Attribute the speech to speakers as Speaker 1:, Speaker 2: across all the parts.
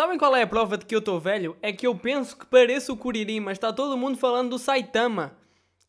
Speaker 1: Sabem qual é a prova de que eu estou velho? É que eu penso que pareço o Curiri, mas está todo mundo falando do Saitama.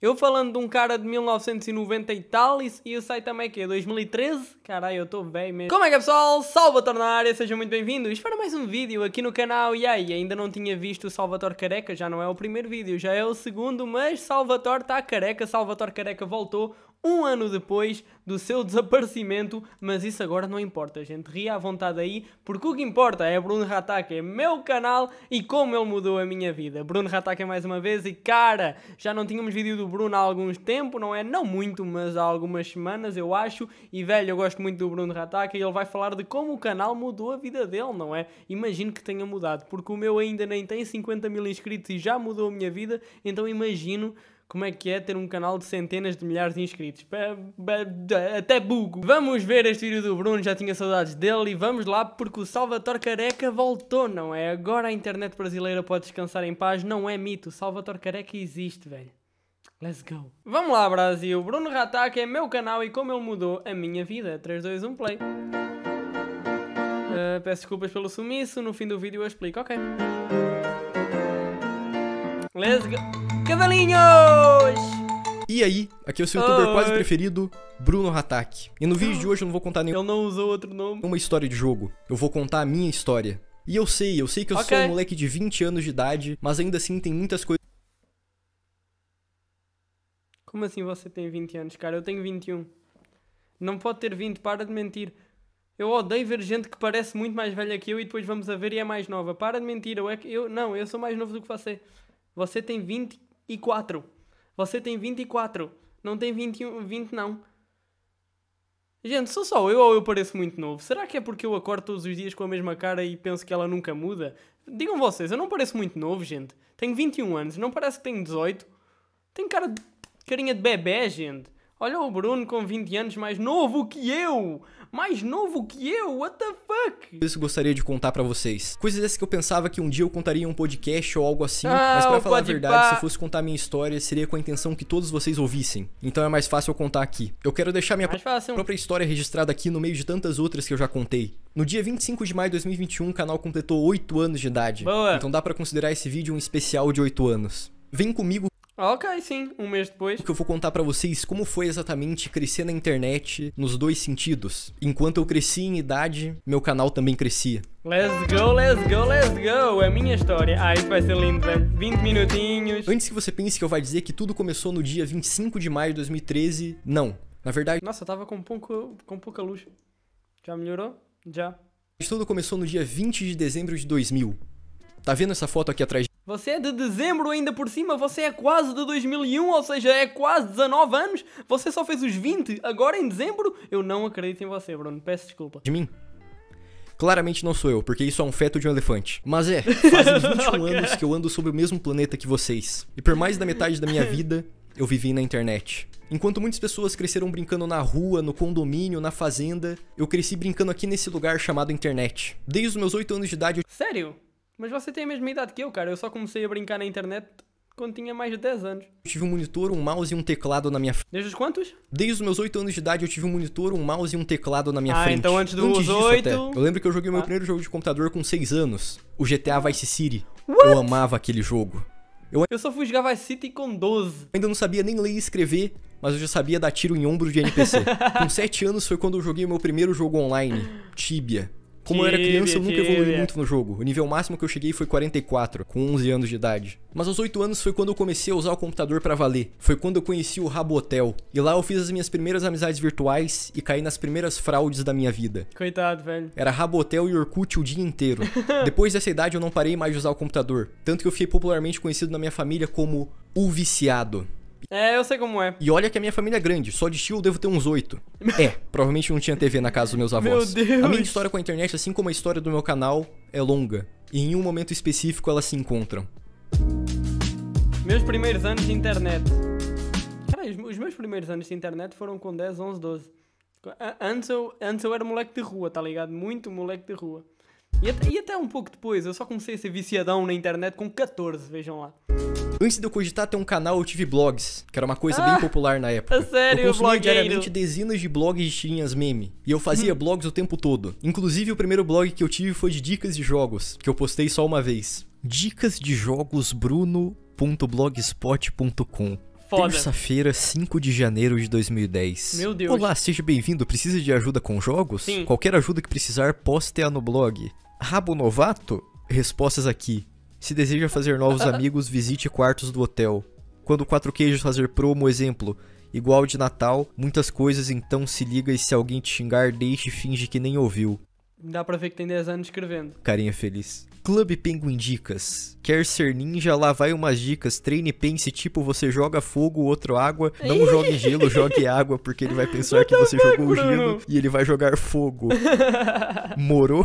Speaker 1: Eu falando de um cara de 1990 e tal, e, e o Saitama é que 2013? Caralho, eu estou bem mesmo. Como é que é pessoal? Salvatore na área, sejam muito bem-vindos para mais um vídeo aqui no canal. E aí, ainda não tinha visto o Salvator careca, já não é o primeiro vídeo, já é o segundo, mas Salvator está careca, Salvator careca voltou um ano depois do seu desaparecimento, mas isso agora não importa, gente. ria à vontade aí, porque o que importa é Bruno Rataka, é meu canal e como ele mudou a minha vida. Bruno Rataka mais uma vez e cara, já não tínhamos vídeo do Bruno há alguns tempo, não é? Não muito, mas há algumas semanas eu acho. E velho, eu gosto muito do Bruno Rataka e ele vai falar de como o canal mudou a vida dele, não é? Imagino que tenha mudado, porque o meu ainda nem tem 50 mil inscritos e já mudou a minha vida, então imagino como é que é ter um canal de centenas de milhares de inscritos. Até bugo. Vamos ver este vídeo do Bruno, já tinha saudades dele e vamos lá porque o Salvatore Careca voltou, não é? Agora a internet brasileira pode descansar em paz, não é mito. O Salvatore Careca existe, velho. Let's go. Vamos lá, Brasil. Bruno Rataca é meu canal e como ele mudou a minha vida. 3, 2, 1, play. Uh, peço desculpas pelo sumiço, no fim do vídeo eu explico, ok. Let's go cavalinhos! E aí, aqui é o seu youtuber Oi. quase
Speaker 2: preferido, Bruno Hatak. E no vídeo de hoje eu não vou contar nenhum... Eu não uso outro nome. Uma história de jogo. Eu vou contar a minha história. E eu sei, eu sei que eu okay. sou um moleque de 20 anos de idade, mas ainda assim tem muitas coisas...
Speaker 1: Como assim você tem 20 anos, cara? Eu tenho 21. Não pode ter 20, para de mentir. Eu odeio ver gente que parece muito mais velha que eu e depois vamos a ver e é mais nova. Para de mentir, eu é que... Eu... Não, eu sou mais novo do que você. Você tem 20 e 4. Você tem 24. Não tem 21, 20 não. Gente, sou só eu ou eu pareço muito novo? Será que é porque eu acordo todos os dias com a mesma cara e penso que ela nunca muda? Digam vocês, eu não pareço muito novo, gente. Tenho 21 anos, não parece que tenho 18. Tenho cara de... carinha de bebê, gente. Olha o Bruno com 20 anos mais novo que eu! Mais novo que eu? What the
Speaker 2: fuck? Isso gostaria de contar para vocês. Coisas essas que eu pensava que um dia eu contaria em um podcast ou algo assim, ah, mas para falar a verdade, pá. se fosse contar minha história, seria com a intenção que todos vocês ouvissem. Então é mais fácil eu contar aqui. Eu quero deixar minha fácil. própria história registrada aqui no meio de tantas outras que eu já contei. No dia 25 de maio de 2021, o canal completou 8 anos de idade. Boa. Então dá para considerar esse vídeo um especial de 8 anos. Vem comigo ah, ok, sim, um mês depois. Que eu vou contar para vocês como foi exatamente crescer na internet nos dois sentidos. Enquanto eu crescia em idade, meu canal também crescia.
Speaker 1: Let's go, let's go, let's go! É minha história. Ah, isso vai ser lindo, né? 20 minutinhos. Antes que você pense que eu vá dizer
Speaker 2: que tudo começou no dia 25 de maio de 2013, não. Na verdade. Nossa, eu tava com, pouco,
Speaker 1: com pouca luz. Já melhorou? Já.
Speaker 2: Tudo começou no dia 20 de dezembro de 2000. Tá vendo essa foto aqui atrás?
Speaker 1: Você é de dezembro ainda por cima, você é quase de 2001, ou seja, é quase 19 anos, você só fez os 20 agora em dezembro? Eu não acredito em você, Bruno, peço desculpa. De mim?
Speaker 2: Claramente não sou eu, porque isso é um feto de um elefante. Mas é, fazem 21 okay. anos que eu ando sobre o mesmo planeta que vocês. E por mais da metade da minha vida, eu vivi na internet. Enquanto muitas pessoas cresceram brincando na rua, no condomínio, na fazenda, eu cresci brincando aqui nesse lugar chamado internet. Desde os meus 8 anos de idade. Eu...
Speaker 1: Sério? Mas você tem a mesma idade que eu, cara. Eu só comecei a brincar na internet quando tinha mais de 10 anos.
Speaker 2: Eu tive um monitor, um mouse e um teclado na minha frente. Desde os quantos? Desde os meus 8 anos de idade eu tive um monitor, um mouse e um teclado na minha ah, frente. Ah, então antes dos antes 8... Até. Eu lembro que eu joguei ah. meu primeiro jogo de computador com 6 anos. O GTA Vice City. What? Eu amava aquele jogo. Eu... eu só fui jogar Vice City com 12. Eu ainda não sabia nem ler e escrever, mas eu já sabia dar tiro em ombro de NPC. com 7 anos foi quando eu joguei meu primeiro jogo online, Tibia.
Speaker 1: Como eu era criança, eu nunca evolui é?
Speaker 2: muito no jogo. O nível máximo que eu cheguei foi 44, com 11 anos de idade. Mas aos 8 anos foi quando eu comecei a usar o computador para valer. Foi quando eu conheci o Rabotel. E lá eu fiz as minhas primeiras amizades virtuais e caí nas primeiras fraudes da minha vida.
Speaker 1: Coitado, velho.
Speaker 2: Era Rabotel e Orkut o dia inteiro. Depois dessa idade eu não parei mais de usar o computador. Tanto que eu fiquei popularmente conhecido na minha família como o viciado. É, eu sei como é. E olha que a minha família é grande, só de tio eu devo ter uns oito. é, provavelmente não tinha TV na casa dos meus avós. Meu Deus. A minha história com a internet, assim como a história do meu canal, é longa. E em um momento específico elas se encontram.
Speaker 1: Meus primeiros anos de internet. Cara, os meus primeiros anos de internet foram com 10, 11, 12. Antes eu, antes eu era moleque de rua, tá ligado? Muito moleque de rua. E até, e até um pouco depois, eu só comecei a ser viciadão na internet com 14, vejam lá.
Speaker 2: Antes de eu cogitar ter um canal, eu tive blogs, que era uma coisa ah, bem popular na época. É sério, eu consumia diariamente dezenas de blogs de tirinhas meme. E eu fazia hum. blogs o tempo todo. Inclusive, o primeiro blog que eu tive foi de dicas de jogos, que eu postei só uma vez. Dicas de jogos bruno.blogspot.com Terça-feira, 5 de janeiro de 2010. Meu Deus. Olá, seja bem-vindo. Precisa de ajuda com jogos? Sim. Qualquer ajuda que precisar, poste-a no blog. Rabo novato? Respostas aqui. Se deseja fazer novos amigos, visite quartos do hotel. Quando quatro queijos fazer promo, exemplo, igual de Natal, muitas coisas, então se liga e se alguém te xingar, deixe e finge que nem ouviu.
Speaker 1: Dá pra ver que tem 10 anos escrevendo.
Speaker 2: Carinha feliz. Clube Penguin Dicas. Quer ser ninja? Lá vai umas dicas. Treine e pense, tipo, você joga fogo, outro água. Não jogue gelo, jogue água, porque ele vai pensar que você jogou o gelo e ele vai jogar fogo. Morou?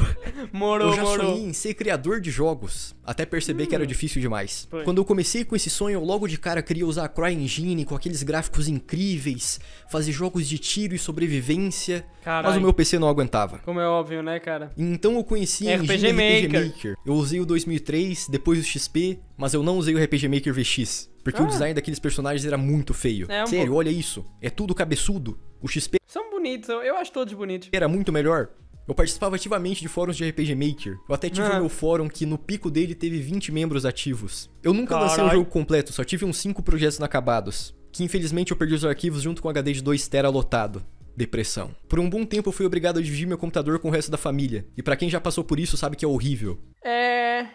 Speaker 2: Morou, Eu já morou. sonhei em ser criador de jogos, até perceber hum. que era hum. difícil demais. Foi. Quando eu comecei com esse sonho, eu logo de cara queria usar a CryEngine com aqueles gráficos incríveis, fazer jogos de tiro e sobrevivência. Carai. Mas o meu PC não aguentava.
Speaker 1: Como é óbvio, né, cara?
Speaker 2: Então eu conheci RPG, RPG Maker. Maker. Eu usei o 2003, depois o XP, mas eu não usei o RPG Maker VX. Porque ah. o design daqueles personagens era muito feio. É Sério, olha isso. É tudo cabeçudo. O XP. São bonitos, eu acho todos bonitos. Era muito melhor. Eu participava ativamente de fóruns de RPG Maker. Eu até tive ah. o ah. meu fórum que no pico dele teve 20 membros ativos. Eu nunca Carai. lancei o um jogo completo, só tive uns 5 projetos inacabados. Que infelizmente eu perdi os arquivos junto com o HD de 2 tera lotado depressão. Por um bom tempo eu fui obrigado a dividir meu computador com o resto da família. E para quem já passou por isso sabe que é horrível.
Speaker 1: É.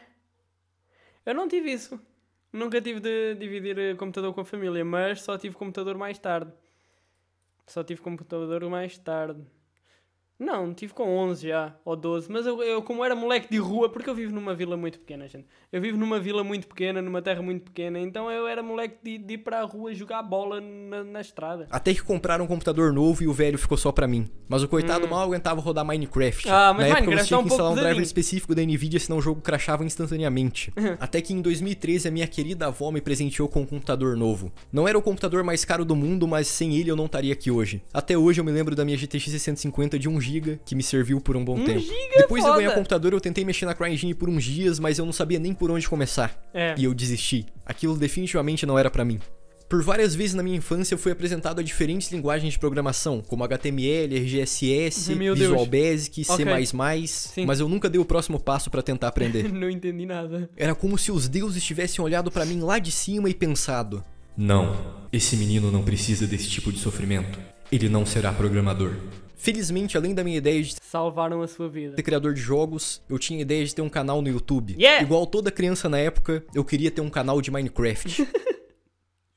Speaker 1: Eu não tive isso. Nunca tive de dividir eh, computador com a família, mas só tive computador mais tarde. Só tive computador mais tarde. Não, tive com 11 já, ou 12, mas eu, eu, como era moleque de rua, porque eu vivo numa vila muito pequena, gente. Eu vivo numa vila muito pequena, numa terra muito pequena, então eu era moleque de, de ir para a rua jogar bola na, na, estrada.
Speaker 2: Até que compraram um computador novo e o velho ficou só para mim. Mas o coitado hum. mal aguentava rodar Minecraft. Ah, mas na Minecraft eu é tinha que instalar um driver específico da Nvidia, senão o jogo crashava instantaneamente. Até que em 2013 a minha querida avó me presenteou com um computador novo. Não era o computador mais caro do mundo, mas sem ele eu não estaria aqui hoje. Até hoje eu me lembro da minha GTX 650 de 1 GB GB que me serviu por um bom um tempo. Giga é Depois foda. eu o computador, eu tentei mexer na CryEngine por uns dias, mas eu não sabia nem por onde começar. É. E eu desisti. Aquilo definitivamente não era para mim. Por várias vezes na minha infância eu fui apresentado a diferentes linguagens de programação, como HTML, RGSS, uhum, Meu Visual Deus. Basic, okay. C++, Sim. mas eu nunca dei o próximo passo para tentar aprender.
Speaker 1: não entendi nada.
Speaker 2: Era como se os deuses tivessem olhado para mim lá de cima e pensado: "Não, esse menino não precisa desse tipo de sofrimento. Ele não será programador." Felizmente, além da minha ideia de salvaram a sua vida. Ser criador de jogos, eu tinha a ideia de ter um canal no YouTube. Yeah! Igual toda criança na época, eu queria ter um canal de Minecraft.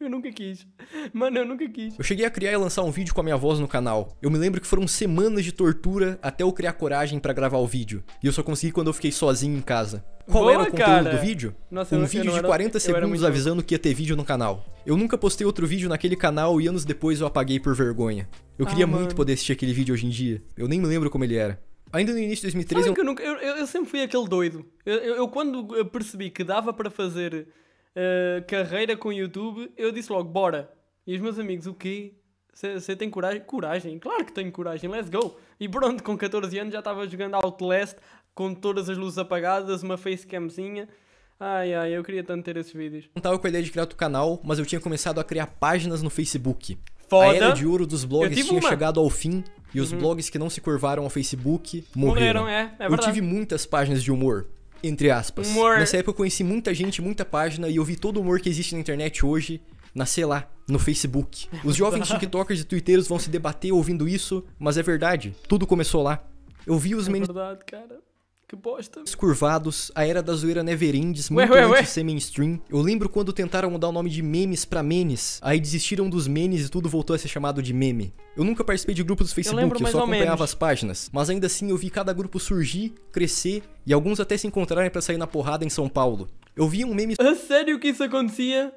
Speaker 1: Eu nunca quis. Mano, eu nunca quis.
Speaker 2: Eu cheguei a criar e lançar um vídeo com a minha voz no canal. Eu me lembro que foram semanas de tortura até eu criar coragem para gravar o vídeo. E eu só consegui quando eu fiquei sozinho em casa. Qual Boa, era o conteúdo cara. do vídeo? Nossa, um vídeo de era... 40 segundos avisando que ia ter vídeo no canal. Eu nunca postei outro vídeo naquele canal e anos depois eu apaguei por vergonha. Eu ah, queria mano. muito poder assistir aquele vídeo hoje em dia. Eu nem me lembro como ele era. Ainda no início de 2013... Sabe eu... que
Speaker 1: eu, nunca, eu, eu sempre fui aquele doido. Eu, eu, eu quando percebi que dava para fazer uh, carreira com YouTube, eu disse logo, bora. E os meus amigos, o quê? Você tem coragem? Coragem, claro que tenho coragem, let's go! E pronto, com 14 anos já estava jogando Outlast com todas as luzes apagadas, uma facecamzinha. Ai ai, eu queria tanto ter esses vídeos.
Speaker 2: Não tava com a ideia de criar outro canal, mas eu tinha começado a criar páginas no Facebook. Foda. A era de ouro dos blogs tinha uma... chegado ao fim e os uhum. blogs que não se curvaram ao Facebook morreram. morreram é, é eu tive muitas páginas de humor. Entre aspas. Humor. Nessa época eu conheci muita gente, muita página e eu vi todo o humor que existe na internet hoje nascer lá, no Facebook. Os jovens tiktokers e twitteiros vão se debater ouvindo isso, mas é verdade, tudo começou lá. Eu vi os é meninos. Que bosta. Escurvados, a era da zoeira Neverendes, muito ué, ué, antes ué. de ser mainstream. Eu lembro quando tentaram mudar o nome de memes pra menes. aí desistiram dos menes e tudo voltou a ser chamado de meme. Eu nunca participei de grupos do Facebook, eu, lembro, eu só acompanhava as páginas, mas ainda assim eu vi cada grupo surgir, crescer e alguns até se encontrarem para sair na porrada em São Paulo. Eu vi um meme... É sério que isso acontecia?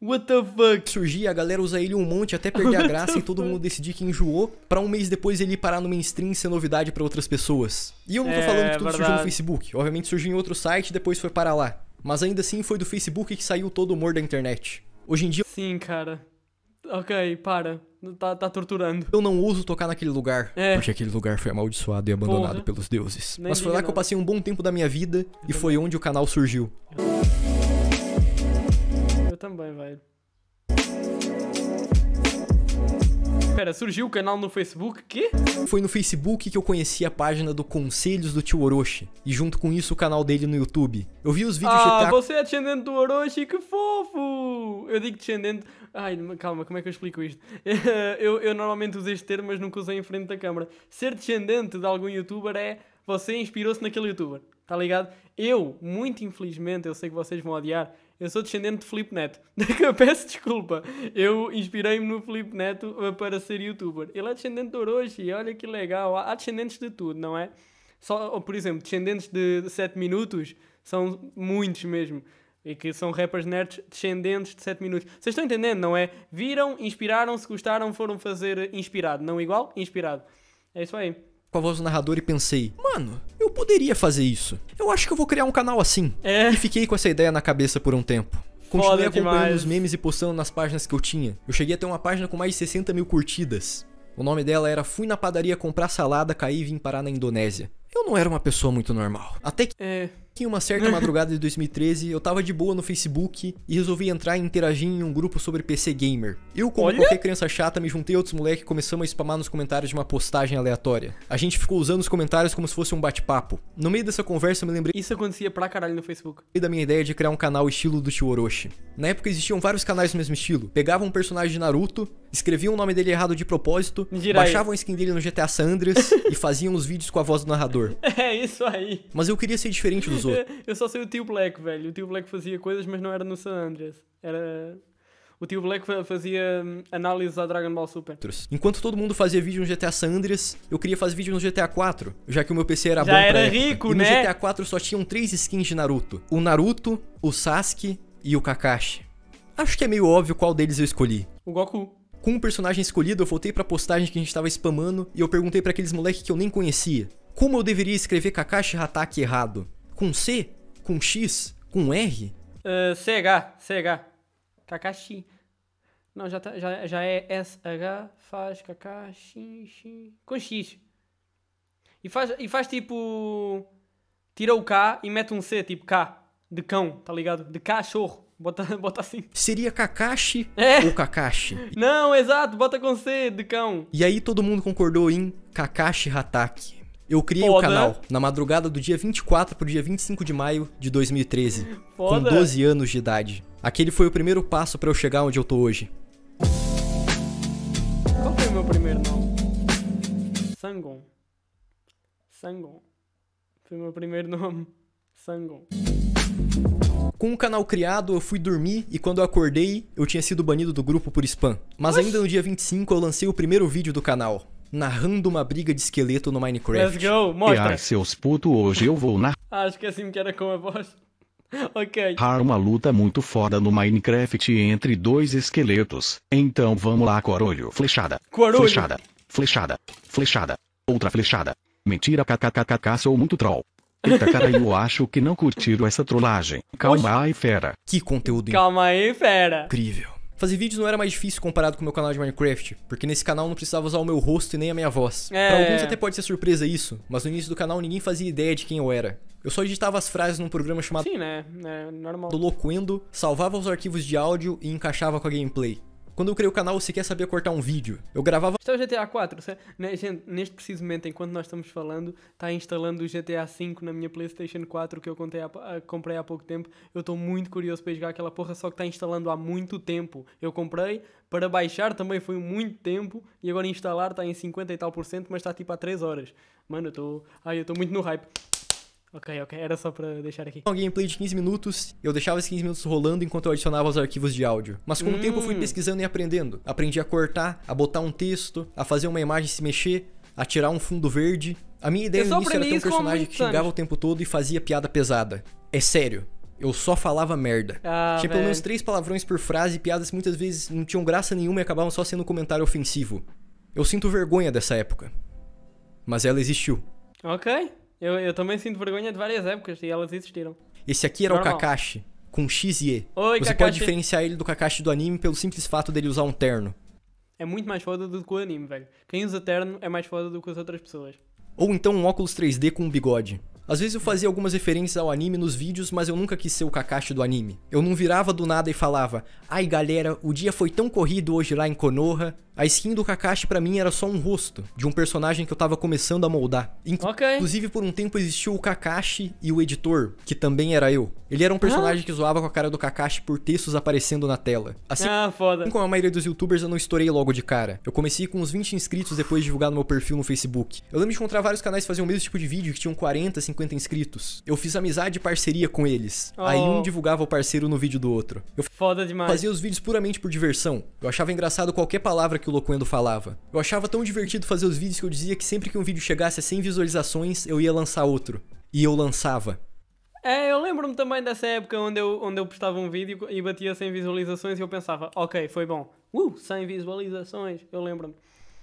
Speaker 2: What the fuck? Surgia, a galera usa ele um monte até perder a graça e todo mundo decidir que enjoou, para um mês depois ele parar no mainstream e ser novidade para outras pessoas. E eu não tô é, falando que tudo verdade. surgiu no Facebook, obviamente surgiu em outro site e depois foi para lá. Mas ainda assim foi do Facebook que saiu todo o humor da internet. Hoje em dia. Sim,
Speaker 1: cara. Ok, para. Tá, tá, torturando. Eu não uso tocar naquele lugar. É.
Speaker 2: Porque aquele lugar foi amaldiçoado e abandonado Porra. pelos deuses. Nem Mas foi lá que eu passei um bom tempo da minha vida e foi onde o canal surgiu. Eu
Speaker 1: também, velho. Pera, surgiu o canal no Facebook, quê? Foi no
Speaker 2: Facebook que eu conheci a página do Conselhos do Tio Orochi, e junto com isso o canal dele no YouTube. Eu vi os vídeos Ah, de...
Speaker 1: você é descendente do Orochi, que fofo! Eu digo descendente... Ai, calma, como é que eu explico isto? eu, eu normalmente uso este termo, mas nunca usei em frente da câmara. Ser descendente de algum youtuber é... Você inspirou-se naquele youtuber, tá ligado? Eu, muito infelizmente, eu sei que vocês vão odiar, eu sou descendente de Felipe Neto. Peço desculpa. Eu inspirei-me no Felipe Neto uh, para ser youtuber. Ele é descendente de Orochi, olha que legal. Há descendentes de tudo, não é? Só, oh, por exemplo, descendentes de 7 minutos são muitos mesmo. E que são rappers nerds descendentes de 7 minutos. Vocês estão entendendo, não é? Viram, inspiraram-se, gostaram, foram fazer inspirado. Não igual? Inspirado. É isso aí
Speaker 2: com a voz do narrador e pensei, mano, eu poderia fazer isso. Eu acho que eu vou criar um canal assim. É. E fiquei com essa ideia na cabeça por um tempo.
Speaker 1: Continuei Foda acompanhando demais. os
Speaker 2: memes e postando nas páginas que eu tinha. Eu cheguei a ter uma página com mais de 60 mil curtidas. O nome dela era Fui na padaria comprar salada, caí e vim parar na Indonésia. Eu não era uma pessoa muito normal. Até que. É. Que uma certa madrugada de 2013, eu tava de boa no Facebook e resolvi entrar e interagir em um grupo sobre PC Gamer. Eu, como Olha? qualquer criança chata, me juntei a outros moleques e começamos a spamar nos comentários de uma postagem aleatória. A gente ficou usando os comentários como se fosse um bate-papo. No meio dessa conversa, eu me lembrei. Isso acontecia pra caralho no Facebook. E da minha ideia de criar um canal estilo do Tio Orochi. Na época existiam vários canais do mesmo estilo. Pegava um personagem de Naruto, escreviam o nome dele errado de propósito, Jirai. baixavam a skin dele no GTA San Andreas e faziam os vídeos com a voz do narrador.
Speaker 1: É isso aí.
Speaker 2: Mas eu queria ser diferente dos outros.
Speaker 1: Eu só sei o tio Black, velho. O tio Black fazia coisas, mas não era no San Andreas. Era. O tio Black fazia hum, análise a Dragon Ball Super.
Speaker 2: Enquanto todo mundo fazia vídeo no GTA San Andreas, eu queria fazer vídeo no GTA 4, já que o meu PC era já bom era rico, época. né? E no né? GTA 4 só tinham três skins de Naruto. O Naruto, o Sasuke e o Kakashi. Acho que é meio óbvio qual deles eu escolhi. O Goku. Com o personagem escolhido, eu voltei pra postagem que a gente tava spamando e eu perguntei para aqueles moleques que eu nem conhecia. Como eu deveria escrever Kakashi Hataki errado? Com C? Com X? Com R?
Speaker 1: Uh, eh, CH, CH. Kakashi. Não, já, tá, já, já é SH, faz Kakashi. X, Com X. E faz, e faz tipo. Tira o K e mete um C, tipo K. De cão, tá ligado? De cachorro. Bota, bota assim. Seria Kakashi é.
Speaker 2: ou Kakashi?
Speaker 1: Não, exato, bota com C, de cão.
Speaker 2: E aí todo mundo concordou em Kakashi Hataki. Eu criei o canal né? na madrugada do dia 24 pro dia 25 de maio de 2013, Foda. com 12 anos de idade. Aquele foi o primeiro passo para eu chegar onde eu tô hoje.
Speaker 1: Qual foi o meu primeiro nome? Sangon. Sangon. Foi o meu primeiro nome. Sangon.
Speaker 2: Com o canal criado, eu fui dormir e quando eu acordei, eu tinha sido banido do grupo por spam. Mas Oxi. ainda no dia 25 eu lancei o primeiro vídeo do canal narrando uma briga de esqueleto no Minecraft. Let's go, mostra. E seus putos, hoje eu vou na.
Speaker 1: Acho que é assim que era com a voz. ok.
Speaker 2: Há uma luta muito foda no Minecraft entre dois esqueletos. Então vamos lá, corolho. Flechada. Corolho. Flechada. Flechada. Flechada. Outra flechada. Mentira, kkkk, sou muito troll. Eita, cara, eu acho que não curtiram essa trollagem. Calma Oxi. aí, fera. Que conteúdo
Speaker 1: Calma aí, fera. Incrível. Fazer vídeos não
Speaker 2: era mais difícil comparado com o meu canal de Minecraft, porque nesse canal não precisava usar o meu rosto e nem a minha voz. É. Pra alguns até pode ser surpresa isso, mas no início do canal ninguém fazia ideia de quem eu era. Eu só editava as frases num programa chamado Sim, né?
Speaker 1: É normal. do
Speaker 2: Loquendo, salvava os arquivos de áudio e encaixava com a gameplay. Quando eu criei o canal, eu sequer sabia cortar um vídeo. Eu gravava.
Speaker 1: Está é o GTA 4, né? Gente, neste preciso momento, enquanto nós estamos falando, está instalando o GTA 5 na minha PlayStation 4 que eu ah, comprei há pouco tempo. Eu estou muito curioso para jogar aquela porra, só que está instalando há muito tempo. Eu comprei, para baixar também foi muito tempo e agora instalar está em 50 e tal por cento, mas está tipo há 3 horas. Mano, eu estou. Ai, eu estou muito no hype. Ok, ok. Era só pra deixar aqui. Um
Speaker 2: gameplay de 15 minutos, eu deixava esses 15 minutos rolando enquanto eu adicionava os arquivos de áudio. Mas com hum. o tempo eu fui hum. pesquisando e aprendendo. Aprendi a cortar, a botar um texto, a fazer uma imagem se mexer, a tirar um fundo verde. A minha ideia no início era ter um personagem que xingava o tempo todo e fazia piada pesada. É sério. Eu só falava merda. Ah, Tinha pelo menos três palavrões por frase e piadas que muitas vezes não tinham graça nenhuma e acabavam só sendo um comentário ofensivo. Eu sinto vergonha dessa época. Mas ela existiu.
Speaker 1: Ok. Eu, eu também sinto vergonha de várias épocas e elas existiram. Esse aqui era Normal. o
Speaker 2: Kakashi, com X e E. Oi, Você Kakashi. pode diferenciar ele do Kakashi do anime pelo simples fato dele usar um terno.
Speaker 1: É muito mais foda do que o anime, velho. Quem usa terno é mais foda do que as outras pessoas.
Speaker 2: Ou então um óculos 3D com um bigode. Às vezes eu fazia algumas referências ao anime nos vídeos, mas eu nunca quis ser o Kakashi do anime. Eu não virava do nada e falava: "Ai, galera, o dia foi tão corrido hoje lá em Konoha, a skin do Kakashi para mim era só um rosto de um personagem que eu tava começando a moldar. Okay. Inclusive por um tempo existiu o Kakashi e o editor, que também era eu. Ele era um personagem ah. que zoava com a cara do Kakashi por textos aparecendo na tela. Assim
Speaker 1: ah, foda. como
Speaker 2: a maioria dos youtubers, eu não estourei logo de cara. Eu comecei com uns 20 inscritos depois de divulgar no meu perfil no Facebook. Eu lembro de encontrar vários canais que faziam o mesmo tipo de vídeo que tinham 40, 50 inscritos. Eu fiz amizade e parceria com eles. Oh. Aí um divulgava o parceiro no vídeo do outro. Eu
Speaker 1: foda demais. Fazia
Speaker 2: os vídeos puramente por diversão. Eu achava engraçado qualquer palavra que que o Loquendo falava. Eu achava tão divertido fazer os vídeos que eu dizia que sempre que um vídeo chegasse a 100 visualizações, eu ia lançar outro. E eu lançava.
Speaker 1: É, eu lembro-me também dessa época onde eu, onde eu postava um vídeo e batia 100 visualizações e eu pensava, ok, foi bom. Uh, 100 visualizações, eu lembro-me.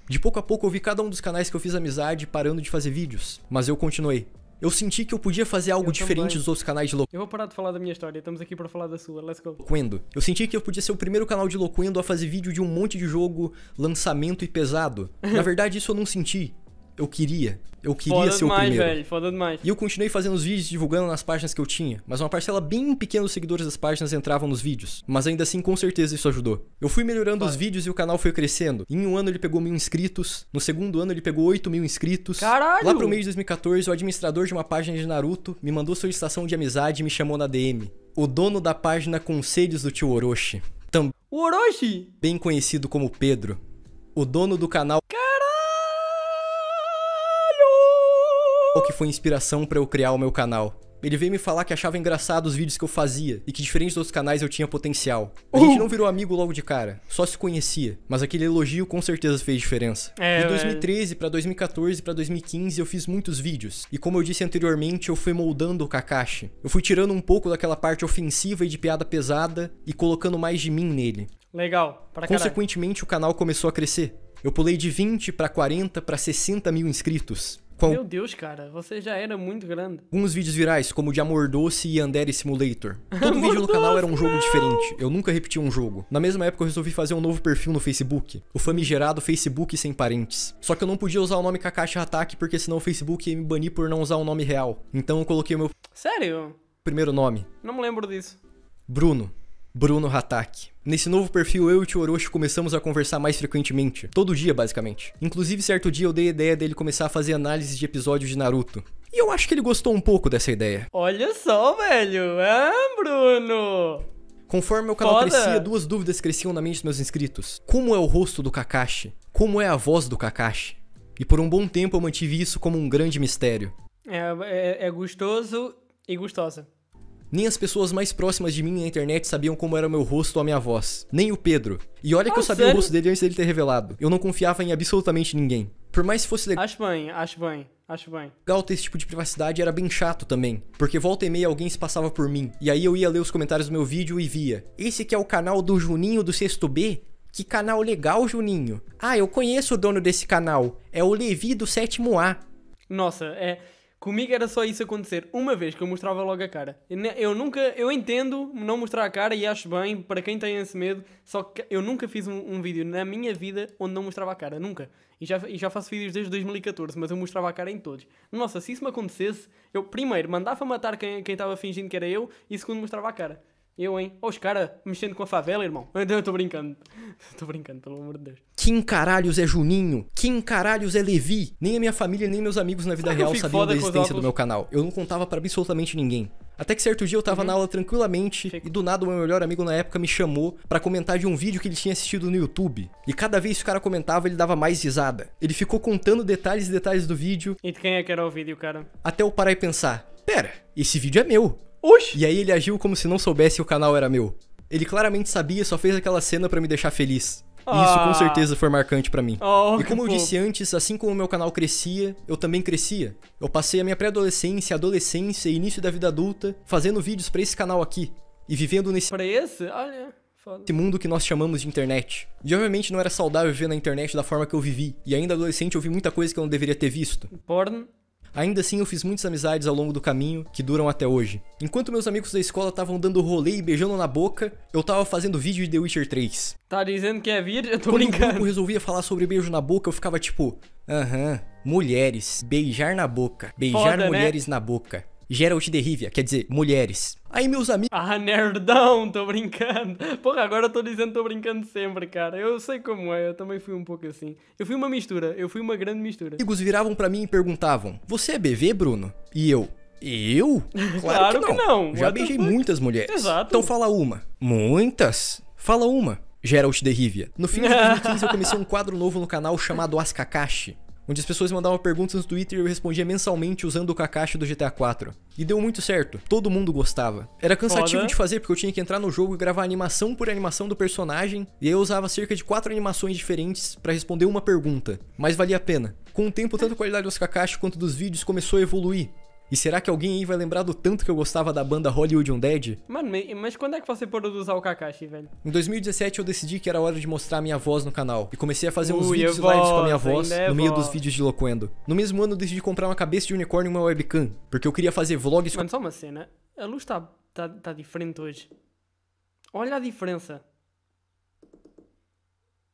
Speaker 2: De pouco a pouco eu vi cada um dos canais que eu fiz amizade parando de fazer vídeos, mas eu continuei. Eu senti que eu podia fazer algo eu diferente também. dos outros canais de Loquendo.
Speaker 1: Eu vou parar de falar da minha história, estamos aqui para falar da sua, let's go. Loquendo.
Speaker 2: Eu senti que eu podia ser o primeiro canal de Loquendo a fazer vídeo de um monte de jogo, lançamento e pesado. Na verdade, isso eu não senti. Eu queria. Eu queria foda ser demais, o primeiro. Velho, foda demais. E eu continuei fazendo os vídeos divulgando nas páginas que eu tinha, mas uma parcela bem pequena dos seguidores das páginas entravam nos vídeos. Mas ainda assim, com certeza isso ajudou. Eu fui melhorando Vai. os vídeos e o canal foi crescendo. Em um ano ele pegou mil inscritos, no segundo ano ele pegou 8 mil inscritos. Caralho! Lá pro mês de 2014, o administrador de uma página de Naruto me mandou solicitação de amizade e me chamou na DM. O dono da página Conselhos do Tio Orochi. Tam...
Speaker 1: O Orochi?
Speaker 2: Bem conhecido como Pedro. O dono do canal que foi inspiração para eu criar o meu canal. Ele veio me falar que achava engraçado os vídeos que eu fazia e que diferente dos outros canais eu tinha potencial. A gente uhum. não virou amigo logo de cara, só se conhecia, mas aquele elogio com certeza fez diferença. É, de 2013 para 2014 para 2015 eu fiz muitos vídeos e como eu disse anteriormente, eu fui moldando o Kakashi. Eu fui tirando um pouco daquela parte ofensiva e de piada pesada e colocando mais de mim nele.
Speaker 1: Legal. Pra
Speaker 2: Consequentemente, caralho. o canal começou a crescer. Eu pulei de 20 para 40 para 60 mil inscritos. Qual... Meu
Speaker 1: Deus, cara, você já era muito grande.
Speaker 2: Alguns vídeos virais, como o de Amor Doce e Andere Simulator. Todo vídeo no canal era um jogo não. diferente. Eu nunca repeti um jogo. Na mesma época eu resolvi fazer um novo perfil no Facebook. O famigerado Facebook Sem Parentes. Só que eu não podia usar o nome Kakashi Hatake porque senão o Facebook ia me banir por não usar o nome real. Então eu coloquei o meu...
Speaker 1: Sério?
Speaker 2: Primeiro nome.
Speaker 1: Não me lembro disso.
Speaker 2: Bruno. Bruno Hatak. Nesse novo perfil, eu e o Tio Orochi começamos a conversar mais frequentemente, todo dia basicamente. Inclusive, certo dia eu dei a ideia dele começar a fazer análises de episódios de Naruto. E eu acho que ele gostou um pouco dessa ideia.
Speaker 1: Olha só, velho! Ah, Bruno! Conforme meu canal Foda. crescia, duas
Speaker 2: dúvidas cresciam na mente dos meus inscritos. Como é o rosto do Kakashi? Como é a voz do Kakashi? E por um bom tempo eu mantive isso como um grande mistério.
Speaker 1: É, é, é gostoso e gostosa.
Speaker 2: Nem as pessoas mais próximas de mim na internet sabiam como era o meu rosto ou a minha voz. Nem o Pedro. E olha que eu ah, sabia sério? o rosto dele antes dele ter revelado. Eu não confiava em absolutamente ninguém. Por mais que fosse legal. Acho
Speaker 1: bem, acho bem. Acho bem.
Speaker 2: Legal ter esse tipo de privacidade era bem chato também, porque volta e meia alguém se passava por mim, e aí eu ia ler os comentários do meu vídeo e via. Esse que é o canal do Juninho do Sexto B? Que canal legal, Juninho. Ah, eu conheço o dono desse canal. É o Levi do Sétimo
Speaker 1: A. Nossa, é, Comigo era só isso acontecer uma vez que eu mostrava logo a cara. Eu nunca, eu entendo não mostrar a cara e acho bem para quem tem esse medo, só que eu nunca fiz um, um, vídeo na minha vida onde não mostrava a cara, nunca. E já, e já faço vídeos desde 2014, mas eu mostrava a cara em todos. Nossa, se isso me acontecesse, eu primeiro mandava matar quem, quem estava fingindo que era eu e segundo mostrava a cara. Eu, hein? Olha os caras mexendo com a favela, irmão. Eu tô brincando. Tô brincando, pelo amor de Deus.
Speaker 2: Quem caralhos é Juninho? Quem caralhos é Levi? Nem a minha família, nem meus amigos na vida Será real sabiam da existência do meu canal. Eu não contava para absolutamente ninguém. Até que certo dia eu tava uhum. na aula tranquilamente Fico. e do nada o meu melhor amigo na época me chamou para comentar de um vídeo que ele tinha assistido no YouTube. E cada vez que o cara comentava, ele dava mais risada. Ele ficou contando detalhes e detalhes do
Speaker 1: vídeo. E de quem é que era o vídeo, cara?
Speaker 2: Até eu parar e pensar: pera, esse vídeo é meu. Oxi. E aí ele agiu como se não soubesse que o canal era meu. Ele claramente sabia, só fez aquela cena para me deixar feliz. E isso com ah. certeza foi marcante para mim. Oh, e como eu disse antes, assim como o meu canal crescia, eu também crescia. Eu passei a minha pré-adolescência, adolescência e início da vida adulta fazendo vídeos para esse canal aqui e vivendo nesse esse? Olha. Esse mundo que nós chamamos de internet. E obviamente não era saudável viver na internet da forma que eu vivi. E ainda adolescente eu vi muita coisa que eu não deveria ter visto. Porn Ainda assim, eu fiz muitas amizades ao longo do caminho que duram até hoje. Enquanto meus amigos da escola estavam dando rolê e beijando na boca, eu tava fazendo vídeo de The Witcher 3. Tá dizendo que é vídeo? Eu tô Quando brincando. Quando o resolvia falar sobre beijo na boca, eu ficava tipo, aham, mulheres, beijar na boca, beijar Foda, né? mulheres né? na boca. Geralt de Rivia, quer dizer, mulheres.
Speaker 1: Aí meus amigos... Ah, nerdão, tô brincando. Porra, agora eu tô dizendo tô brincando sempre, cara. Eu sei como é, eu também fui um pouco assim. Eu fui uma mistura, eu fui uma grande mistura. Amigos viravam para mim
Speaker 2: e perguntavam, você é BV, Bruno? E eu, eu? Claro, claro que não. Que não. Já What beijei muitas mulheres. Exato. Então fala uma. Muitas? Fala uma. Geralt de Rivia. No fim de 2015 eu comecei um quadro novo no canal chamado As Kakashi, onde as pessoas mandavam perguntas no Twitter e eu respondia mensalmente usando o Kakashi do GTA 4. E deu muito certo, todo mundo gostava. Era cansativo Foda. de fazer porque eu tinha que entrar no jogo e gravar animação por animação do personagem, e aí eu usava cerca de quatro animações diferentes para responder uma pergunta, mas valia a pena. Com o tempo, tanto a qualidade dos Kakashi quanto dos vídeos começou a evoluir, e será que alguém aí vai lembrar do tanto que eu gostava da banda Hollywood Undead?
Speaker 1: Mano, mas quando é que você parou de usar o Kakashi, velho?
Speaker 2: Em 2017 eu decidi que era hora de mostrar minha voz no canal. E comecei a fazer uns vídeos e lives com a minha voz é no meio voz. dos vídeos de Loquendo. No mesmo ano eu decidi comprar uma cabeça de unicórnio e uma webcam, porque eu queria fazer vlogs... Mano, com... só
Speaker 1: uma cena. A luz tá, tá, tá diferente hoje. Olha a diferença.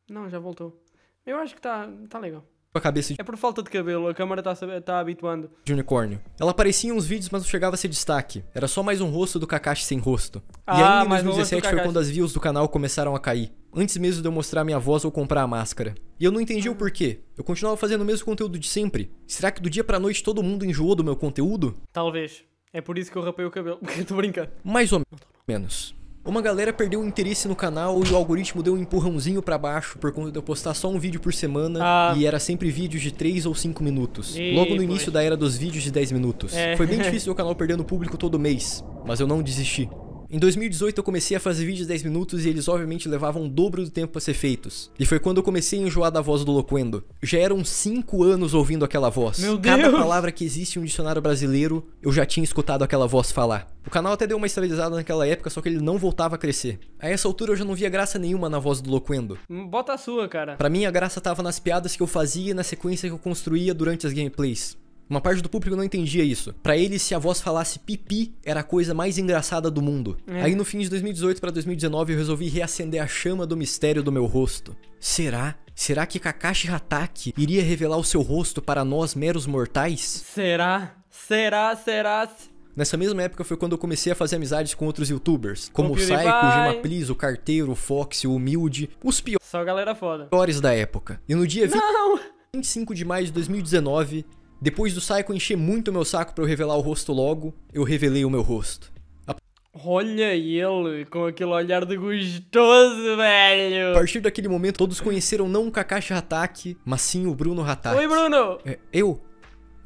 Speaker 1: Não, já voltou. Eu acho que tá, tá legal com a cabeça de... É por falta de cabelo, a câmera tá, tá habituando.
Speaker 2: De unicórnio. Ela aparecia em uns vídeos, mas não chegava a ser destaque. Era só mais um rosto do Kakashi sem rosto. Ah, e aí, em 2017 foi quando as views do canal começaram a cair. Antes mesmo de eu mostrar minha voz ou comprar a máscara. E eu não entendi o porquê. Eu continuava fazendo o mesmo conteúdo de sempre. Será que do dia pra noite todo mundo enjoou do meu conteúdo?
Speaker 1: Talvez. É por isso que eu rapei o cabelo, porque eu tô brincando.
Speaker 2: Mais ou menos. Uma galera perdeu o interesse no canal e o algoritmo deu um empurrãozinho para baixo por conta de eu postar só um vídeo por semana ah. e era sempre vídeos de 3 ou 5 minutos. E... Logo no início da era dos vídeos de 10 minutos. É. Foi bem difícil o canal perdendo público todo mês, mas eu não desisti. Em 2018 eu comecei a fazer vídeos de 10 minutos e eles obviamente levavam o dobro do tempo para ser feitos. E foi quando eu comecei a enjoar da voz do Loquendo. Já eram 5 anos ouvindo aquela voz. Meu Deus! Cada palavra que existe em um dicionário brasileiro, eu já tinha escutado aquela voz falar. O canal até deu uma estabilizada naquela época, só que ele não voltava a crescer. A essa altura eu já não via graça nenhuma na voz do Loquendo.
Speaker 1: Hum, bota a sua, cara.
Speaker 2: Para mim a graça tava nas piadas que eu fazia e na sequência que eu construía durante as gameplays. Uma parte do público não entendia isso. Para eles, se a voz falasse pipi, era a coisa mais engraçada do mundo. É. Aí no fim de 2018 para 2019, eu resolvi reacender a chama do mistério do meu rosto. Será? Será que Kakashi Hatake iria revelar o seu rosto para nós meros mortais?
Speaker 1: Será? Será? Será?
Speaker 2: Nessa mesma época foi quando eu comecei a fazer amizades com outros youtubers, como o Saiko, o Gemaplis, o Carteiro, o Fox, o Humilde,
Speaker 1: os piores. Só galera foda. Piores
Speaker 2: da época. E no dia Não! 25 de maio de 2019, depois do Saiko encher muito meu saco para eu revelar o rosto logo, eu revelei o meu rosto. A...
Speaker 1: Olha ele, com aquele olhar de gostoso, velho! A partir daquele
Speaker 2: momento, todos conheceram não o Kakashi Hataki, mas sim o Bruno Hataki. Oi, Bruno! É, eu?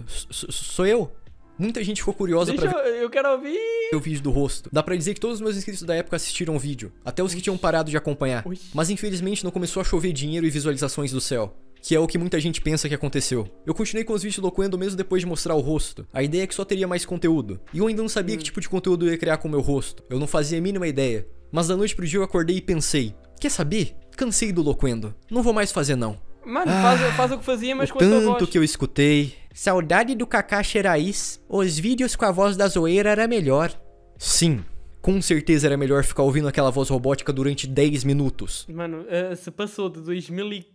Speaker 2: S sou eu? Muita gente ficou curiosa Deixa pra
Speaker 1: ver. Eu, eu quero ouvir!
Speaker 2: O vídeo do rosto. Dá pra dizer que todos os meus inscritos da época assistiram o vídeo, até os Ui. que tinham parado de acompanhar. Ui. Mas infelizmente não começou a chover dinheiro e visualizações do céu que é o que muita gente pensa que aconteceu. Eu continuei com os vídeos loquendo mesmo depois de mostrar o rosto. A ideia é que só teria mais conteúdo. E eu ainda não sabia hum. que tipo de conteúdo eu ia criar com o meu rosto. Eu não fazia a mínima ideia. Mas da noite pro dia eu acordei e pensei: quer saber? Cansei do loquendo. Não vou mais fazer não.
Speaker 1: Mano, ah, faz, faz, o que fazia, mas o com tanto sua voz. que
Speaker 2: eu escutei. Saudade do Kaká Raiz. Os vídeos com a voz da zoeira era melhor. Sim, com certeza era melhor ficar ouvindo aquela voz robótica durante 10 minutos.
Speaker 1: Mano, uh, se passou de 2015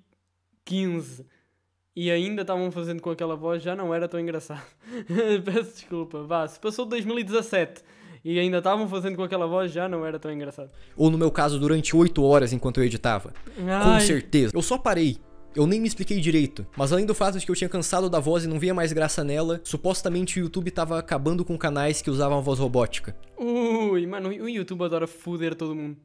Speaker 1: 15 e ainda estavam fazendo com aquela voz, já não era tão engraçado. Peço desculpa, vá, se passou de 2017 e ainda estavam fazendo com aquela voz, já não era tão engraçado.
Speaker 2: Ou no meu caso, durante 8 horas enquanto eu editava.
Speaker 1: Ai. Com certeza.
Speaker 2: Eu só parei eu nem me expliquei direito, mas além do fato de que eu tinha cansado da voz e não via mais graça nela, supostamente o YouTube tava acabando com canais que usavam a voz robótica.
Speaker 1: Ui, mano, o YouTube adora foder todo mundo.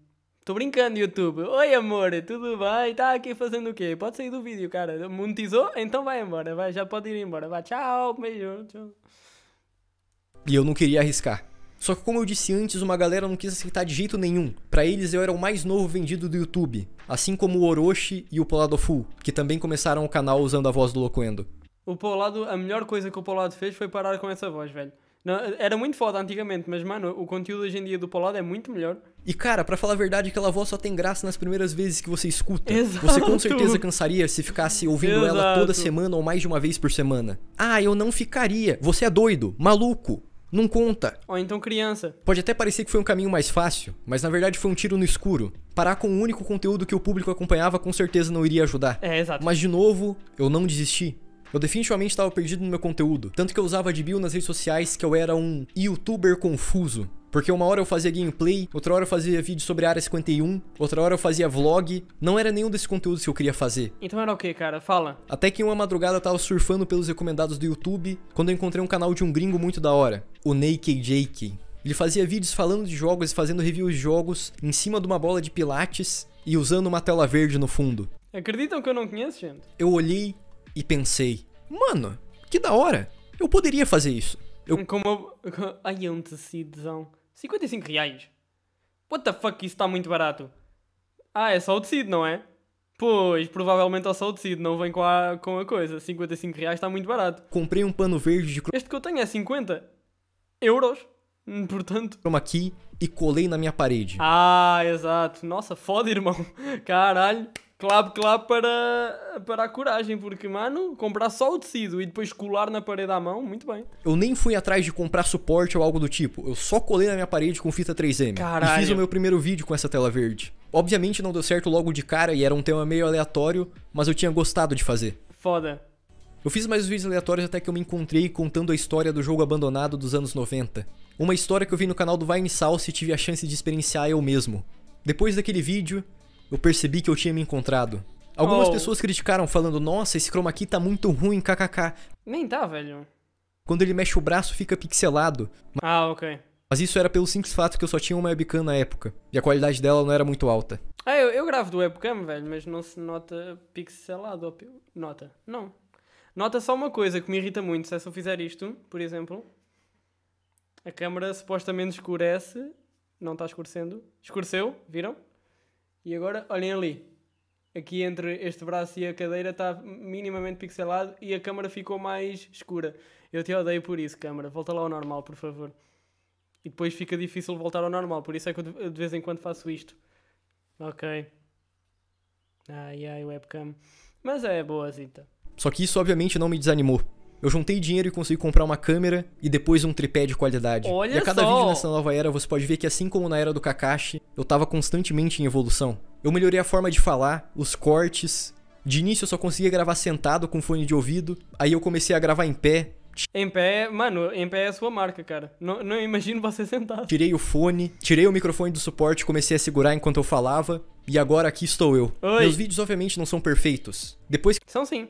Speaker 1: Estou brincando, YouTube. Oi, amor, tudo bem? Está aqui fazendo o quê? Pode sair do vídeo, cara. Monetizou? Então vai embora, vai, já pode ir embora. Vai, tchau, beijo, tchau.
Speaker 2: E eu não queria arriscar. Só que como eu disse antes, uma galera não quis aceitar de jeito nenhum. Para eles eu era o mais novo vendido do YouTube, assim como o Orochi e o Polado Full, que também começaram o canal usando a voz do Loquendo.
Speaker 1: O Polado, a melhor coisa que o Polado fez foi parar com essa voz, velho. Não, era muito foda antigamente, mas, mano, o conteúdo hoje em dia do Paulado é muito melhor.
Speaker 2: E, cara, para falar a verdade, aquela voz só tem graça nas primeiras vezes que você escuta. Exato. Você com certeza cansaria se ficasse ouvindo Exato. ela toda semana ou mais de uma vez por semana. Ah, eu não ficaria. Você é doido, maluco. Não conta.
Speaker 1: Ou então criança.
Speaker 2: Pode até parecer que foi um caminho mais fácil, mas na verdade foi um tiro no escuro. Parar com o único conteúdo que o público acompanhava com certeza não iria ajudar. É, exato. Mas de novo, eu não desisti. Eu definitivamente estava perdido no meu conteúdo, tanto que eu usava de bio nas redes sociais que eu era um youtuber confuso. Porque uma hora eu fazia gameplay, outra hora eu fazia vídeo sobre a área 51, outra hora eu fazia vlog. Não era nenhum desses conteúdos que eu queria fazer. Então era o que, cara? Fala. Até que uma madrugada eu tava surfando pelos recomendados do YouTube, quando eu encontrei um canal de um gringo muito da hora, o Naked Jake. Ele fazia vídeos falando de jogos e fazendo reviews de jogos em cima de uma bola de pilates e usando uma tela verde no fundo.
Speaker 1: Acreditam que eu não conheço, gente?
Speaker 2: Eu olhei, e pensei, mano, que da hora, eu poderia fazer isso. Eu...
Speaker 1: Como. Ai, é um tecidozão. 55 reais? What the fuck, isso está muito barato. Ah, é só o tecido, não é? Pois, provavelmente é só o tecido, não vem com a, com a coisa. 55 reais está muito barato. Comprei
Speaker 2: um pano verde de
Speaker 1: Este que eu tenho é 50 euros, hum, portanto.
Speaker 2: Toma aqui e colei na minha parede.
Speaker 1: Ah, exato. Nossa, foda, irmão. Caralho clap clap para, para a coragem, porque, mano, comprar só o tecido e depois colar na parede à mão, muito bem.
Speaker 2: Eu nem fui atrás de comprar suporte ou algo do tipo. Eu só colei na minha parede com fita 3M. Caralho. E fiz o meu primeiro vídeo com essa tela verde. Obviamente não deu certo logo de cara e era um tema meio aleatório, mas eu tinha gostado de fazer. Foda. Eu fiz mais vídeos aleatórios até que eu me encontrei contando a história do jogo abandonado dos anos 90. Uma história que eu vi no canal do Vine Salsa e tive a chance de experienciar eu mesmo. Depois daquele vídeo, eu percebi que eu tinha me encontrado. Algumas oh. pessoas criticaram falando, nossa, esse chroma aqui tá muito ruim, kkk.
Speaker 1: Nem tá, velho.
Speaker 2: Quando ele mexe o braço, fica pixelado. Ah, ok. Mas isso era pelo simples fato que eu só tinha uma webcam na época, e a qualidade dela não era muito alta.
Speaker 1: Ah, eu, eu gravo do webcam, velho, mas não se nota pixelado. Nota. Não. Nota só uma coisa que me irrita muito, se eu fizer isto, por exemplo, a câmera supostamente escurece, não está escurecendo. Escureceu, viram? E agora, olhem ali. Aqui entre este braço e a cadeira está minimamente pixelado e a câmera ficou mais escura. Eu te odeio por isso, câmera. Volta lá ao normal, por favor. E depois fica difícil voltar ao normal, por isso é que eu de vez em quando faço isto. Ok. Ai ai, webcam. Mas é boazita.
Speaker 2: Só que isso obviamente não me desanimou eu juntei dinheiro e consegui comprar uma câmera e depois um tripé de qualidade. Olha e a cada só. vídeo nessa nova era, você pode ver que assim como na era do Kakashi, eu tava constantemente em evolução. Eu melhorei a forma de falar, os cortes. De início eu só conseguia gravar sentado com fone de ouvido, aí eu comecei a gravar em pé.
Speaker 1: Em pé, mano, em pé é a sua marca, cara. Não, não imagino você sentado.
Speaker 2: Tirei o fone, tirei o microfone do suporte, comecei a segurar enquanto eu falava. E agora aqui estou eu. Oi. Meus vídeos, obviamente, não são perfeitos. Depois que. São sim.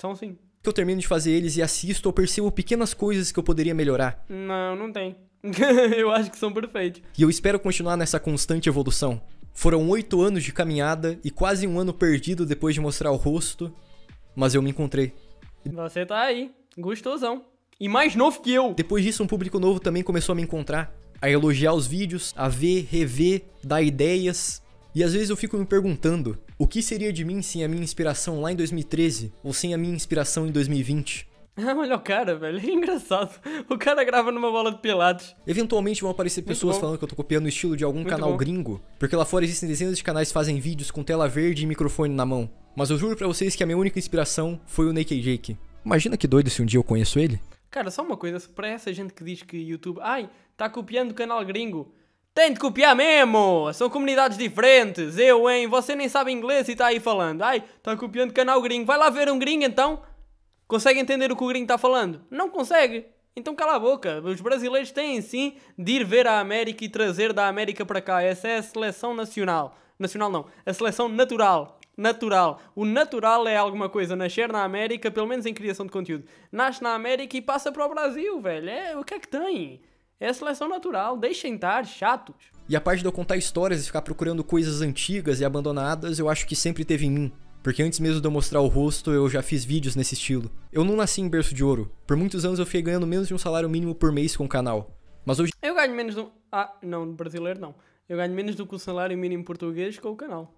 Speaker 2: São então, sim. Que eu termino de fazer eles e assisto ou percebo pequenas coisas que eu poderia melhorar.
Speaker 1: Não, não tem. eu acho que são perfeitos.
Speaker 2: E eu espero continuar nessa constante evolução. Foram oito anos de caminhada e quase um ano perdido depois de mostrar o rosto, mas eu me encontrei. Você tá aí, gostosão. E mais novo que eu! Depois disso, um público novo também começou a me encontrar, a elogiar os vídeos, a ver, rever, dar ideias, e às vezes eu fico me perguntando o que seria de mim sem a minha inspiração lá em 2013 ou sem a minha inspiração em
Speaker 1: 2020. Olha o cara, velho. É engraçado. O cara grava numa bola de pilates. Eventualmente vão aparecer pessoas falando
Speaker 2: que eu tô copiando o estilo de algum Muito canal bom. gringo, porque lá fora existem dezenas de canais que fazem vídeos com tela verde e microfone na mão. Mas eu juro para vocês que a minha única inspiração foi o Naked Jake. Imagina que doido se um dia eu conheço ele.
Speaker 1: Cara, só uma coisa, para essa gente que diz que YouTube, ai, tá copiando o canal gringo. Tem de copiar mesmo! São comunidades diferentes. Eu, hein? Você nem sabe inglês e está aí falando. Ai, está copiando canal gringo. Vai lá ver um gringo então. Consegue entender o que o gringo está falando? Não consegue. Então cala a boca. Os brasileiros têm sim de ir ver a América e trazer da América para cá. Essa é a seleção nacional. Nacional não. A seleção natural natural. O natural é alguma coisa nascer na América, pelo menos em criação de conteúdo. Nasce na América e passa para o Brasil, velho. É, o que é que tem? É a seleção natural, deixa entrar, chatos.
Speaker 2: E a parte de eu contar histórias e ficar procurando coisas antigas e abandonadas, eu acho que sempre teve em mim. Porque antes mesmo de eu mostrar o rosto, eu já fiz vídeos nesse estilo. Eu não nasci em berço de ouro. Por muitos anos eu fiquei ganhando menos de um salário mínimo por mês com o canal. Mas hoje.
Speaker 1: Eu ganho menos do. Ah, não, brasileiro não. Eu ganho menos do que o salário mínimo português com o canal.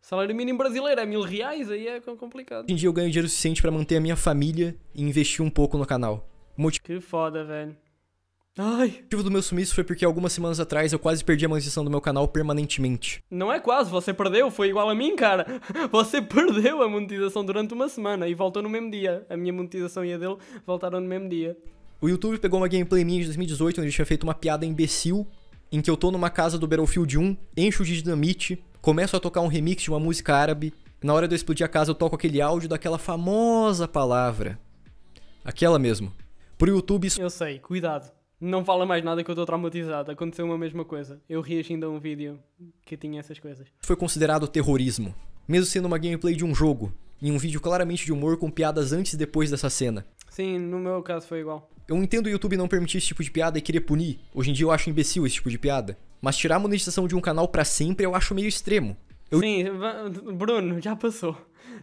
Speaker 1: Salário mínimo brasileiro é mil reais, aí é complicado. Hoje
Speaker 2: em dia eu ganho dinheiro suficiente para manter a minha família e investir um pouco no canal.
Speaker 1: Motiv... Que foda, velho. Ai.
Speaker 2: O motivo do meu sumiço foi porque algumas semanas atrás eu quase perdi a manutenção do meu canal permanentemente.
Speaker 1: Não é quase, você perdeu, foi igual a mim, cara. Você perdeu a monetização durante uma semana e voltou no mesmo dia. A minha monetização e a dele voltaram no mesmo dia.
Speaker 2: O YouTube pegou uma gameplay minha de 2018 onde eu tinha feito uma piada imbecil em que eu tô numa casa do Battlefield 1, encho de dinamite, começo a tocar um remix de uma música árabe. Na hora de eu explodir a casa, eu toco aquele áudio daquela famosa
Speaker 1: palavra. Aquela mesmo. Pro YouTube isso. Eu sei, cuidado não fala mais nada que eu estou traumatizado. Aconteceu uma mesma coisa. Eu reagindo a um vídeo que tinha essas coisas. Foi
Speaker 2: considerado terrorismo, mesmo sendo uma gameplay de um jogo, em um vídeo claramente de humor com piadas antes e depois dessa cena.
Speaker 1: Sim, no meu caso foi igual.
Speaker 2: Eu entendo o YouTube não permitir esse tipo de piada e querer punir. Hoje em dia eu acho imbecil esse tipo de piada. Mas tirar a monetização de um canal para sempre eu acho meio extremo.
Speaker 1: Eu... Sim, Bruno, já passou.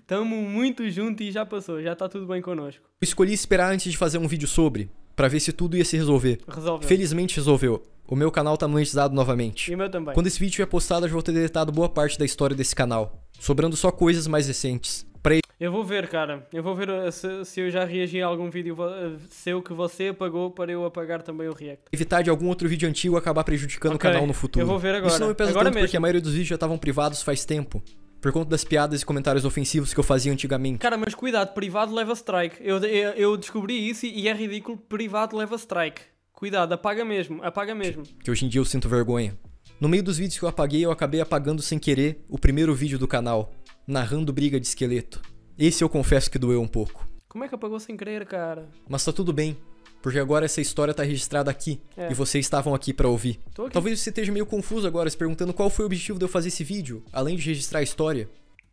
Speaker 1: Tamo muito junto e já passou, já tá tudo bem conosco.
Speaker 2: Eu escolhi esperar antes de fazer um vídeo sobre, para ver se tudo ia se resolver. Resolveu. Felizmente resolveu. O meu canal tá monetizado novamente. E o meu também. Quando esse vídeo tiver postado, eu já vou ter deletado boa parte da história desse canal, sobrando só coisas mais recentes. Pra...
Speaker 1: Eu vou ver, cara. Eu vou ver uh, se, se, eu já reagi a algum vídeo uh, seu que você apagou para eu apagar também o react.
Speaker 2: Evitar de algum outro vídeo antigo acabar prejudicando okay. o canal no futuro. Eu vou ver agora. Isso não me pesa agora tanto mesmo. porque a maioria dos vídeos já estavam privados faz tempo. Por conta das piadas e comentários ofensivos que eu fazia antigamente.
Speaker 1: Cara, mas cuidado, privado leva strike. Eu, eu, eu descobri isso e é ridículo, privado leva strike. Cuidado, apaga mesmo, apaga mesmo.
Speaker 2: Que hoje em dia eu sinto vergonha. No meio dos vídeos que eu apaguei, eu acabei apagando sem querer o primeiro vídeo do canal, narrando briga de esqueleto. Esse eu confesso que doeu um pouco.
Speaker 1: Como é que apagou sem querer, cara?
Speaker 2: Mas tá tudo bem. Porque agora essa história tá registrada aqui é. e vocês estavam aqui para ouvir. Aqui. Talvez você esteja meio confuso agora, se perguntando qual foi o objetivo de eu fazer esse vídeo, além de registrar a história.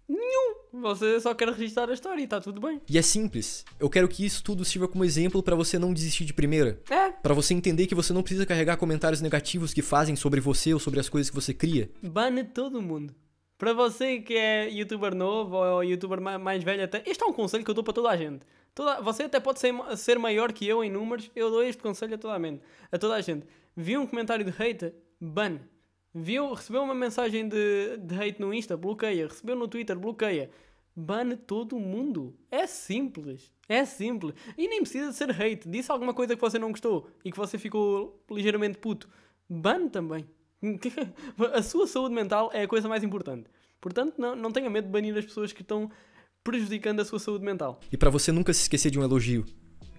Speaker 1: Nenhum! Você só quer registrar a história e tá tudo bem.
Speaker 2: E é simples. Eu quero que isso tudo sirva como exemplo para você não desistir de primeira. É. Pra você entender que você não precisa carregar comentários negativos que fazem sobre você ou sobre as coisas que você cria.
Speaker 1: Bane todo mundo. Pra você que é youtuber novo ou youtuber mais velho até. Este é um conselho que eu dou pra toda a gente. Toda, você até pode ser, ser maior que eu em números, eu dou este conselho a toda a, mente, a toda a gente. Viu um comentário de hate? Ban. Viu, recebeu uma mensagem de, de hate no Insta? Bloqueia. Recebeu no Twitter? Bloqueia. Ban todo mundo. É simples. É simples. E nem precisa de ser hate. Disse alguma coisa que você não gostou e que você ficou ligeiramente puto. Ban também. a sua saúde mental é a coisa mais importante. Portanto, não, não tenha medo de banir as pessoas que estão prejudicando a sua saúde mental.
Speaker 2: E para você nunca se esquecer de um elogio.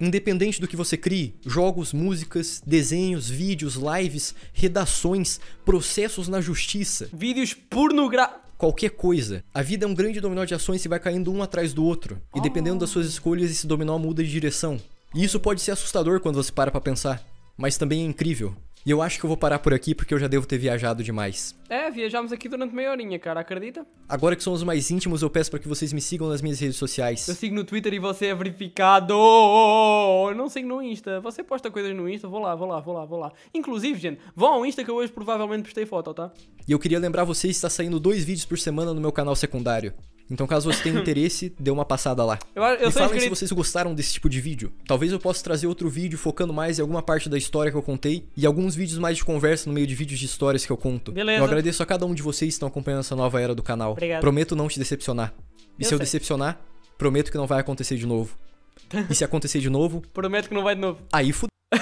Speaker 2: Independente do que você crie, jogos, músicas, desenhos, vídeos, lives, redações, processos na justiça, vídeos pornográficos qualquer coisa. A vida é um grande dominó de ações e vai caindo um atrás do outro. E ah. dependendo das suas escolhas, esse dominó muda de direção. E isso pode ser assustador quando você para pra pensar, mas também é incrível. E eu acho que eu vou parar por aqui porque eu já devo ter viajado demais.
Speaker 1: É, viajamos aqui durante meia horinha, cara, acredita?
Speaker 2: Agora que somos mais íntimos, eu peço para que vocês me sigam nas minhas redes sociais. Eu
Speaker 1: sigo no Twitter e você é verificado. Eu não sigo no Insta. Você posta coisas no Insta, vou lá, vou lá, vou lá, vou lá. Inclusive, gente, vão ao Insta que eu hoje provavelmente postei foto, tá?
Speaker 2: E eu queria lembrar vocês que está saindo dois vídeos por semana no meu canal secundário. Então, caso você tenha interesse, dê uma passada lá. Eu, eu Me falem se vocês gostaram desse tipo de vídeo. Talvez eu possa trazer outro vídeo focando mais em alguma parte da história que eu contei e alguns vídeos mais de conversa no meio de vídeos de histórias que eu conto. Beleza. Eu agradeço a cada um de vocês que estão acompanhando essa nova era do canal. Obrigado. Prometo não te decepcionar. E eu se eu sei. decepcionar, prometo que não vai acontecer de novo. E se acontecer de novo...
Speaker 1: prometo que não vai de novo.
Speaker 2: Aí fudeu.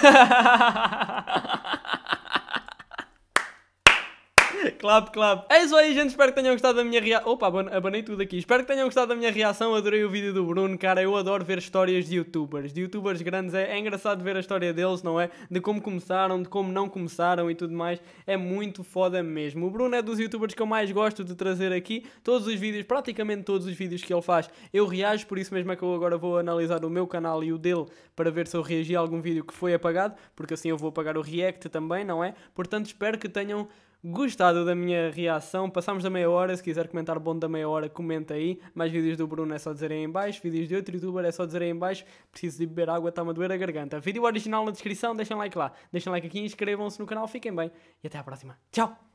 Speaker 1: clap, clap. É isso aí, gente. Espero que tenham gostado da minha reação. Opa, abanei tudo aqui. Espero que tenham gostado da minha reação. Adorei o vídeo do Bruno, cara. Eu adoro ver histórias de youtubers. De youtubers grandes. É, é engraçado ver a história deles, não é? De como começaram, de como não começaram e tudo mais. É muito foda mesmo. O Bruno é dos youtubers que eu mais gosto de trazer aqui. Todos os vídeos, praticamente todos os vídeos que ele faz, eu reajo. Por isso mesmo é que eu agora vou analisar o meu canal e o dele para ver se eu reagi a algum vídeo que foi apagado. Porque assim eu vou apagar o react também, não é? Portanto, espero que tenham gostado da minha reação. Passámos da meia hora, se quiser comentar bom da meia hora, comenta aí. Mais vídeos do Bruno é só dizer aí em baixo, vídeos de outro youtuber é só dizer aí em baixo. Preciso de beber água, está-me a doer a garganta. Vídeo original na descrição, deixem like lá. Deixem like aqui, inscrevam-se no canal, fiquem bem e até à próxima. Tchau!